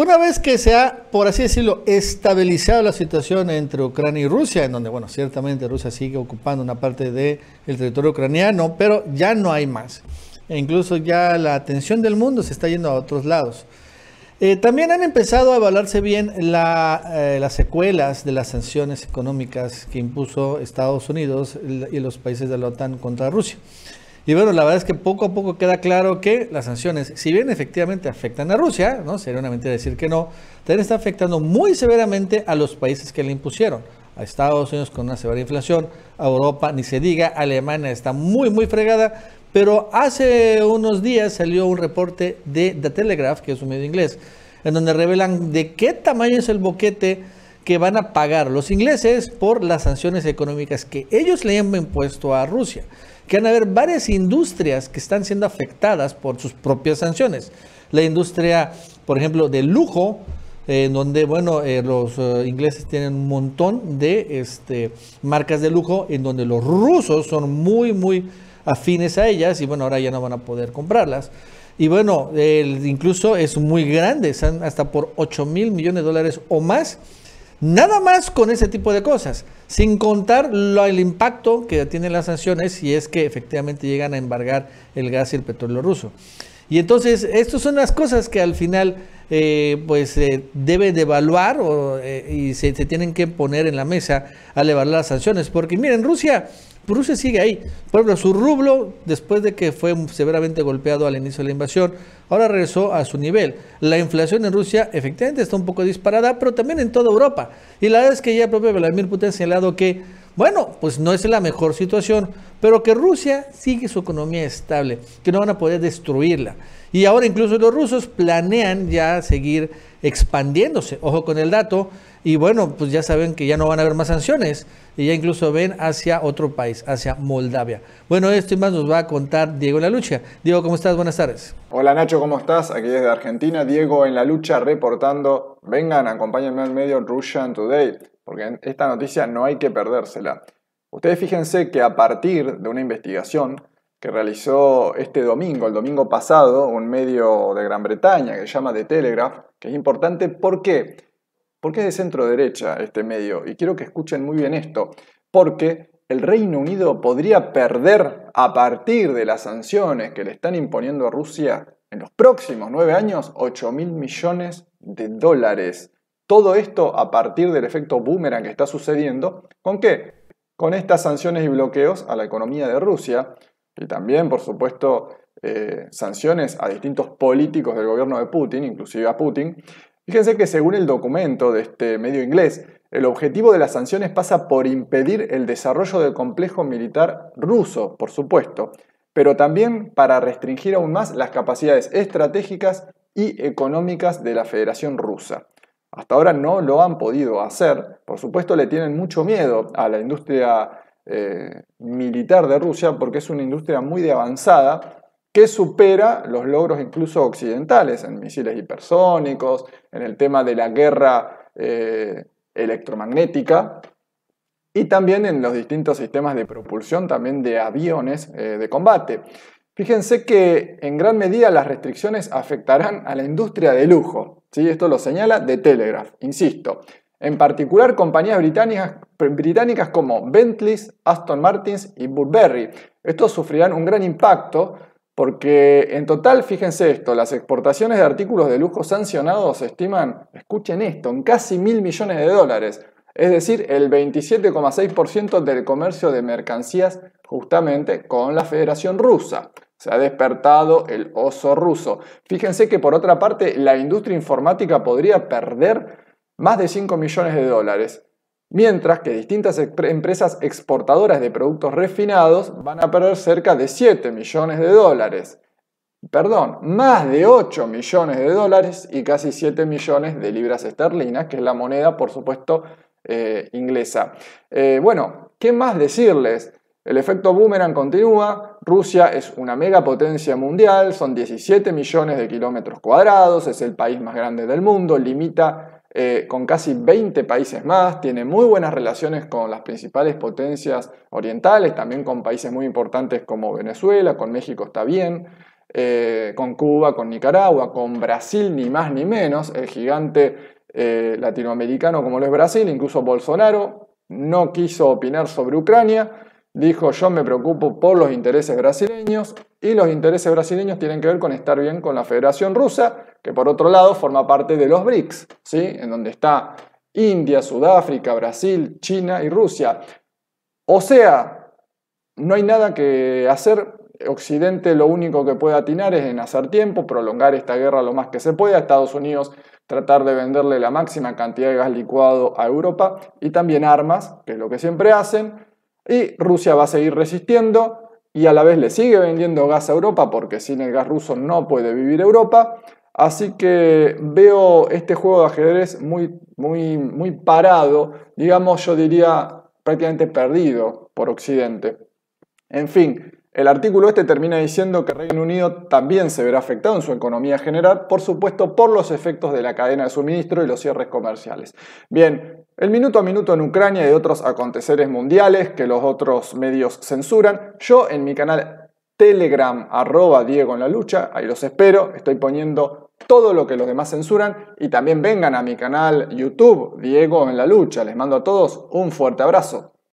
Una vez que se ha, por así decirlo, estabilizado la situación entre Ucrania y Rusia, en donde, bueno, ciertamente Rusia sigue ocupando una parte del territorio ucraniano, pero ya no hay más. E incluso ya la atención del mundo se está yendo a otros lados. Eh, también han empezado a evaluarse bien eh, las secuelas de las sanciones económicas que impuso Estados Unidos y los países de la OTAN contra Rusia. Y bueno, la verdad es que poco a poco queda claro que las sanciones, si bien efectivamente afectan a Rusia, ¿no? sería una mentira decir que no, también está afectando muy severamente a los países que le impusieron. A Estados Unidos con una severa inflación, a Europa ni se diga, Alemania está muy, muy fregada. Pero hace unos días salió un reporte de The Telegraph, que es un medio inglés, en donde revelan de qué tamaño es el boquete que van a pagar los ingleses por las sanciones económicas que ellos le han impuesto a Rusia. Que van a haber varias industrias que están siendo afectadas por sus propias sanciones. La industria, por ejemplo, de lujo, eh, en donde, bueno, eh, los eh, ingleses tienen un montón de este, marcas de lujo, en donde los rusos son muy, muy afines a ellas y, bueno, ahora ya no van a poder comprarlas. Y bueno, incluso es muy grande, están hasta por 8 mil millones de dólares o más Nada más con ese tipo de cosas, sin contar el impacto que tienen las sanciones si es que efectivamente llegan a embargar el gas y el petróleo ruso. Y entonces, estas son las cosas que al final eh, pues deben eh, debe de evaluar eh, y se, tienen que poner en la mesa al evaluar las sanciones. Porque miren, Rusia, Rusia sigue ahí. Por ejemplo, su rublo, después de que fue severamente golpeado al inicio de la invasión, ahora regresó a su nivel. La inflación en Rusia efectivamente está un poco disparada, pero también en toda Europa. Y la verdad es que ya el propio Vladimir Putin ha señalado que bueno, pues no es la mejor situación, pero que Rusia sigue su economía estable, que no van a poder destruirla. Y ahora incluso los rusos planean ya seguir expandiéndose, ojo con el dato, y bueno, pues ya saben que ya no van a haber más sanciones, y ya incluso ven hacia otro país, hacia Moldavia. Bueno, esto y más nos va a contar Diego en la lucha. Diego, ¿cómo estás? Buenas tardes. Hola Nacho, ¿cómo estás? Aquí desde Argentina, Diego en la lucha reportando, vengan, acompáñenme al medio Russian Today porque esta noticia no hay que perdérsela. Ustedes fíjense que a partir de una investigación que realizó este domingo, el domingo pasado, un medio de Gran Bretaña que se llama The Telegraph, que es importante, ¿por qué? Porque es de centro derecha este medio, y quiero que escuchen muy bien esto, porque el Reino Unido podría perder a partir de las sanciones que le están imponiendo a Rusia en los próximos nueve años 8 mil millones de dólares. Todo esto a partir del efecto boomerang que está sucediendo, ¿con qué? Con estas sanciones y bloqueos a la economía de Rusia y también, por supuesto, eh, sanciones a distintos políticos del gobierno de Putin, inclusive a Putin. Fíjense que según el documento de este medio inglés, el objetivo de las sanciones pasa por impedir el desarrollo del complejo militar ruso, por supuesto, pero también para restringir aún más las capacidades estratégicas y económicas de la Federación Rusa. Hasta ahora no lo han podido hacer. Por supuesto le tienen mucho miedo a la industria eh, militar de Rusia porque es una industria muy de avanzada que supera los logros incluso occidentales en misiles hipersónicos, en el tema de la guerra eh, electromagnética y también en los distintos sistemas de propulsión también de aviones eh, de combate. Fíjense que en gran medida las restricciones afectarán a la industria de lujo. ¿sí? Esto lo señala The Telegraph, insisto. En particular, compañías británicas, británicas como Bentley, Aston Martins y Burberry. Estos sufrirán un gran impacto porque en total, fíjense esto, las exportaciones de artículos de lujo sancionados se estiman, escuchen esto, en casi mil millones de dólares. Es decir, el 27,6% del comercio de mercancías justamente con la Federación Rusa. Se ha despertado el oso ruso. Fíjense que por otra parte la industria informática podría perder más de 5 millones de dólares, mientras que distintas empresas exportadoras de productos refinados van a perder cerca de 7 millones de dólares. Perdón, más de 8 millones de dólares y casi 7 millones de libras esterlinas, que es la moneda, por supuesto, eh, inglesa. Eh, bueno, ¿qué más decirles? El efecto boomerang continúa, Rusia es una megapotencia mundial, son 17 millones de kilómetros cuadrados, es el país más grande del mundo, limita eh, con casi 20 países más, tiene muy buenas relaciones con las principales potencias orientales, también con países muy importantes como Venezuela, con México está bien, eh, con Cuba, con Nicaragua, con Brasil ni más ni menos, el gigante eh, latinoamericano como lo es Brasil, incluso Bolsonaro no quiso opinar sobre Ucrania dijo yo me preocupo por los intereses brasileños y los intereses brasileños tienen que ver con estar bien con la Federación Rusa, que por otro lado forma parte de los BRICS, ¿sí? en donde está India, Sudáfrica, Brasil, China y Rusia. O sea, no hay nada que hacer. Occidente lo único que puede atinar es en hacer tiempo, prolongar esta guerra lo más que se pueda. Estados Unidos tratar de venderle la máxima cantidad de gas licuado a Europa y también armas, que es lo que siempre hacen y Rusia va a seguir resistiendo y a la vez le sigue vendiendo gas a Europa porque sin el gas ruso no puede vivir Europa. Así que veo este juego de ajedrez muy, muy, muy parado, digamos yo diría prácticamente perdido por Occidente. En fin, el artículo este termina diciendo que Reino Unido también se verá afectado en su economía general, por supuesto, por los efectos de la cadena de suministro y los cierres comerciales. Bien, el minuto a minuto en Ucrania y de otros aconteceres mundiales que los otros medios censuran, yo en mi canal Telegram arroba Diego en la lucha, ahí los espero, estoy poniendo todo lo que los demás censuran y también vengan a mi canal YouTube Diego en la lucha. Les mando a todos un fuerte abrazo.